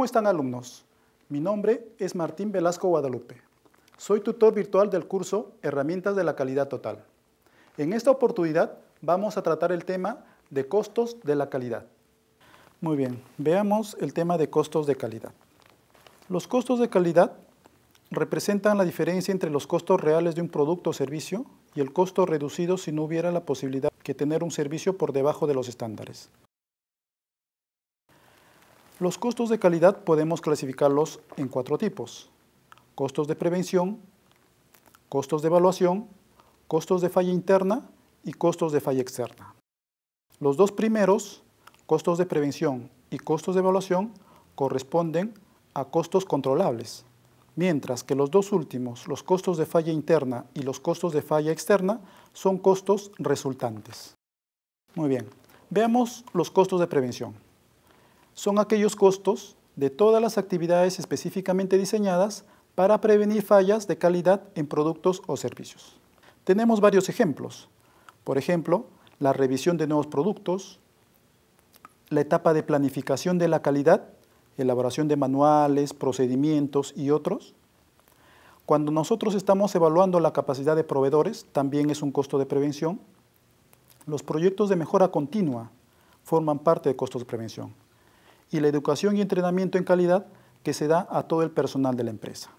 ¿Cómo están alumnos? Mi nombre es Martín Velasco Guadalupe. Soy tutor virtual del curso Herramientas de la Calidad Total. En esta oportunidad vamos a tratar el tema de costos de la calidad. Muy bien, veamos el tema de costos de calidad. Los costos de calidad representan la diferencia entre los costos reales de un producto o servicio y el costo reducido si no hubiera la posibilidad de tener un servicio por debajo de los estándares. Los costos de calidad podemos clasificarlos en cuatro tipos. Costos de prevención, costos de evaluación, costos de falla interna y costos de falla externa. Los dos primeros, costos de prevención y costos de evaluación, corresponden a costos controlables, mientras que los dos últimos, los costos de falla interna y los costos de falla externa, son costos resultantes. Muy bien, veamos los costos de prevención son aquellos costos de todas las actividades específicamente diseñadas para prevenir fallas de calidad en productos o servicios. Tenemos varios ejemplos. Por ejemplo, la revisión de nuevos productos, la etapa de planificación de la calidad, elaboración de manuales, procedimientos y otros. Cuando nosotros estamos evaluando la capacidad de proveedores, también es un costo de prevención. Los proyectos de mejora continua forman parte de costos de prevención y la educación y entrenamiento en calidad que se da a todo el personal de la empresa.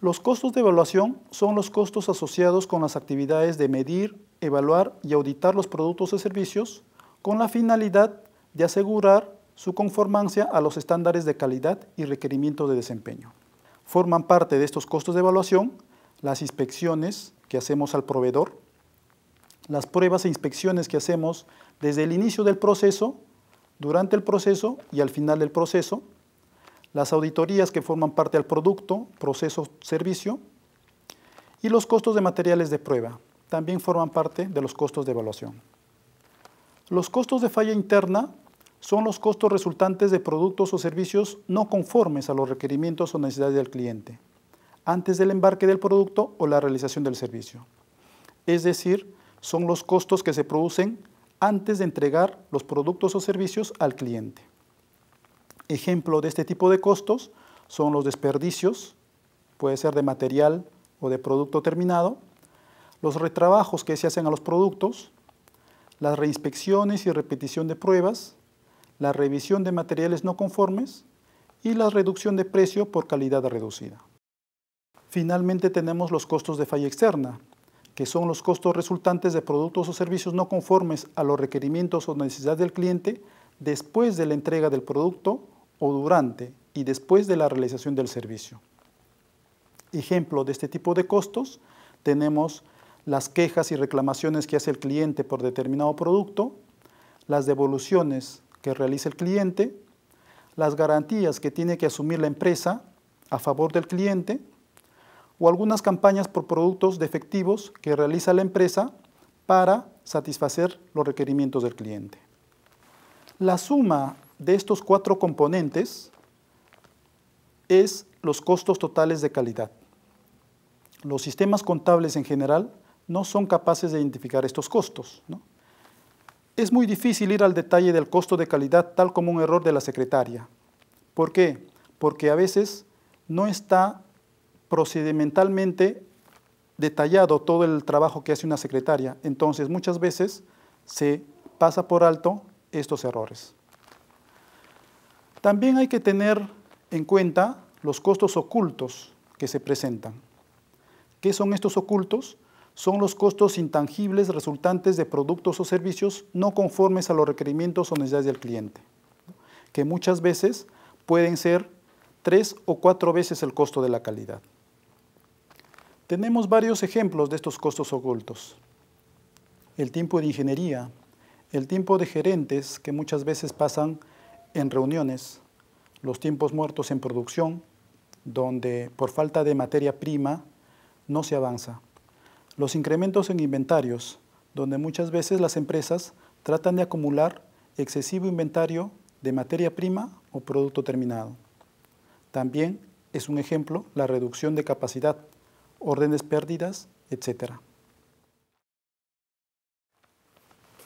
Los costos de evaluación son los costos asociados con las actividades de medir, evaluar y auditar los productos o servicios con la finalidad de asegurar su conformancia a los estándares de calidad y requerimientos de desempeño. Forman parte de estos costos de evaluación las inspecciones que hacemos al proveedor, las pruebas e inspecciones que hacemos desde el inicio del proceso durante el proceso y al final del proceso, las auditorías que forman parte del producto, proceso, servicio, y los costos de materiales de prueba también forman parte de los costos de evaluación. Los costos de falla interna son los costos resultantes de productos o servicios no conformes a los requerimientos o necesidades del cliente antes del embarque del producto o la realización del servicio. Es decir, son los costos que se producen antes de entregar los productos o servicios al cliente. Ejemplo de este tipo de costos son los desperdicios, puede ser de material o de producto terminado, los retrabajos que se hacen a los productos, las reinspecciones y repetición de pruebas, la revisión de materiales no conformes y la reducción de precio por calidad reducida. Finalmente tenemos los costos de falla externa, que son los costos resultantes de productos o servicios no conformes a los requerimientos o necesidades del cliente después de la entrega del producto o durante y después de la realización del servicio. Ejemplo de este tipo de costos tenemos las quejas y reclamaciones que hace el cliente por determinado producto, las devoluciones que realiza el cliente, las garantías que tiene que asumir la empresa a favor del cliente, o algunas campañas por productos defectivos que realiza la empresa para satisfacer los requerimientos del cliente. La suma de estos cuatro componentes es los costos totales de calidad. Los sistemas contables en general no son capaces de identificar estos costos. Es muy difícil ir al detalle del costo de calidad tal como un error de la secretaria. ¿Por qué? Porque a veces no está procedimentalmente detallado todo el trabajo que hace una secretaria. Entonces, muchas veces se pasa por alto estos errores. También hay que tener en cuenta los costos ocultos que se presentan. ¿Qué son estos ocultos? Son los costos intangibles resultantes de productos o servicios no conformes a los requerimientos o necesidades del cliente, que muchas veces pueden ser tres o cuatro veces el costo de la calidad. Tenemos varios ejemplos de estos costos ocultos. El tiempo de ingeniería, el tiempo de gerentes que muchas veces pasan en reuniones, los tiempos muertos en producción, donde por falta de materia prima no se avanza, los incrementos en inventarios, donde muchas veces las empresas tratan de acumular excesivo inventario de materia prima o producto terminado. También es un ejemplo la reducción de capacidad órdenes pérdidas, etc.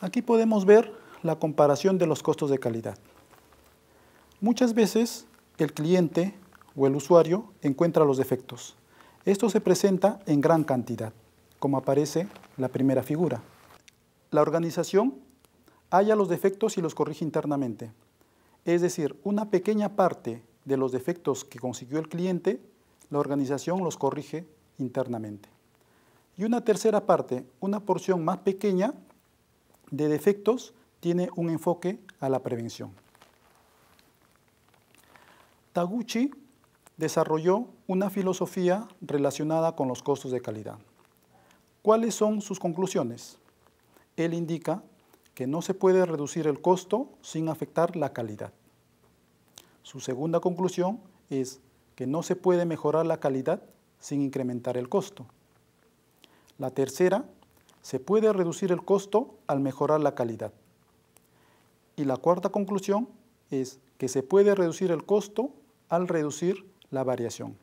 Aquí podemos ver la comparación de los costos de calidad. Muchas veces el cliente o el usuario encuentra los defectos. Esto se presenta en gran cantidad, como aparece la primera figura. La organización halla los defectos y los corrige internamente. Es decir, una pequeña parte de los defectos que consiguió el cliente, la organización los corrige internamente. Y una tercera parte, una porción más pequeña de defectos, tiene un enfoque a la prevención. Taguchi desarrolló una filosofía relacionada con los costos de calidad. ¿Cuáles son sus conclusiones? Él indica que no se puede reducir el costo sin afectar la calidad. Su segunda conclusión es que no se puede mejorar la calidad sin incrementar el costo. La tercera, se puede reducir el costo al mejorar la calidad. Y la cuarta conclusión es que se puede reducir el costo al reducir la variación.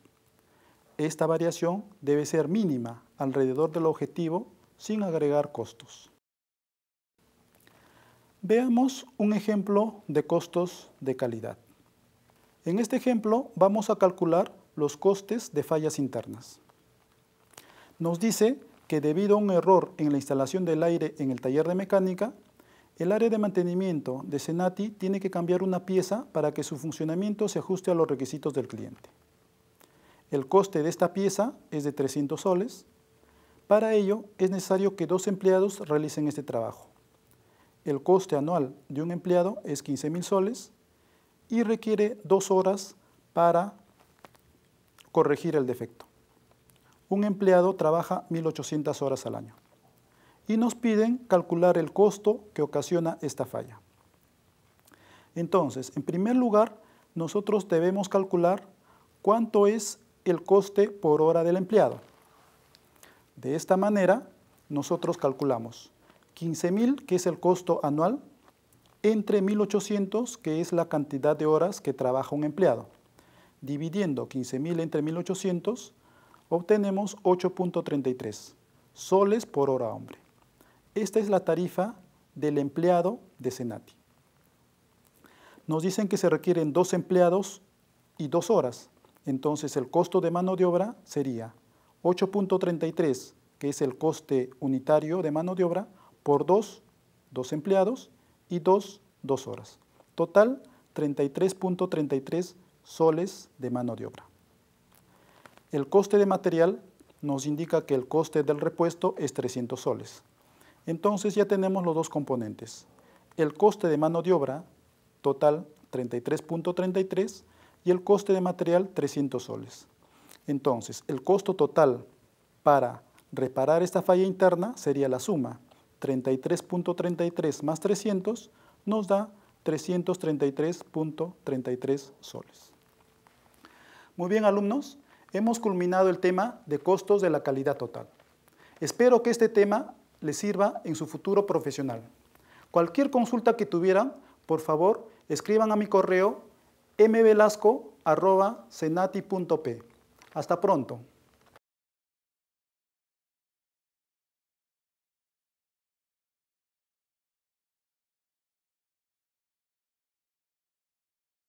Esta variación debe ser mínima alrededor del objetivo sin agregar costos. Veamos un ejemplo de costos de calidad. En este ejemplo vamos a calcular los costes de fallas internas. Nos dice que debido a un error en la instalación del aire en el taller de mecánica, el área de mantenimiento de Senati tiene que cambiar una pieza para que su funcionamiento se ajuste a los requisitos del cliente. El coste de esta pieza es de 300 soles. Para ello es necesario que dos empleados realicen este trabajo. El coste anual de un empleado es 15.000 soles y requiere dos horas para corregir el defecto. Un empleado trabaja 1.800 horas al año y nos piden calcular el costo que ocasiona esta falla. Entonces, en primer lugar, nosotros debemos calcular cuánto es el coste por hora del empleado. De esta manera, nosotros calculamos 15.000, que es el costo anual, entre 1.800, que es la cantidad de horas que trabaja un empleado. Dividiendo 15.000 entre 1.800, obtenemos 8.33 soles por hora hombre. Esta es la tarifa del empleado de Senati. Nos dicen que se requieren dos empleados y dos horas. Entonces el costo de mano de obra sería 8.33, que es el coste unitario de mano de obra, por dos empleados y dos dos horas. Total, 33.33 soles de mano de obra. El coste de material nos indica que el coste del repuesto es 300 soles. Entonces ya tenemos los dos componentes. El coste de mano de obra, total 33.33, y el coste de material 300 soles. Entonces, el costo total para reparar esta falla interna sería la suma 33.33 más 300 nos da 333.33 soles. Muy bien, alumnos, hemos culminado el tema de costos de la calidad total. Espero que este tema les sirva en su futuro profesional. Cualquier consulta que tuvieran, por favor, escriban a mi correo mvelasco.cenati.p. Hasta pronto.